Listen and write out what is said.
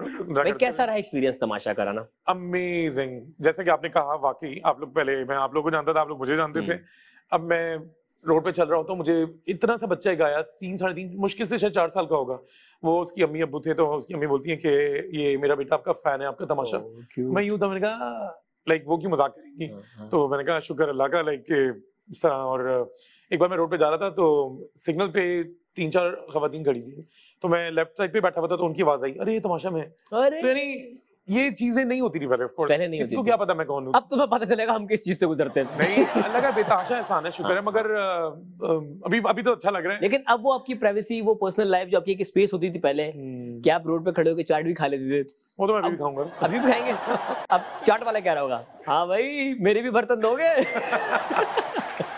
भाई कैसा रहा एक्सपीरियंस तमाशा कराना अमेजिंग जैसे कि आपने कहा वाकई आप लोग पहले मैं आप लोग को जानता था आप लोग मुझे जानते हम्म। थे अब मैं रोड पे चल रहा होता तो मुझे इतना सा बच्चा गाया तीन साढ़े तीन मुश्किल से शायद चार साल का होगा वो उसकी अम्मी अबू थे तो उसकी अम्मी बोलती है कि ये मेरा बेटा आपका फैन है आपका oh, तमाशा oh, मैं यूं था मैंने कहा लाइक वो क्यों मजाक करेंगी uh हाँ, -huh. हाँ। तो मैंने कहा शुक्र अल्लाह का लाइक और एक बार मैं रोड पे जा रहा था तो सिग्नल पे तीन चार खातन खड़ी थी तो मैं लेफ्ट साइड पे बैठा हुआ था तो उनकी आवाज आई अरे ये तमाशा में तो अरे तो यानी ये चीजें नहीं होती थी पहले ऑफ कोर्स पहले नहीं इसको क्या पता मैं कौन हूँ अब तुम्हें पता चलेगा हम किस चीज से गुजरते हैं नहीं अलग है बेताशा एहसान है शुक्र है हाँ। मगर अभी अभी तो अच्छा लग रहा है लेकिन अब वो आपकी प्राइवेसी वो पर्सनल लाइफ जो आपकी एक स्पेस होती थी पहले हम्म। क्या आप रोड पे खड़े होकर चाट भी खा लेते थे वो तो मैं अभी खाऊंगा अभी भी खाएंगे अब चाट वाला कह रहा होगा हाँ भाई मेरे भी बर्तन दोगे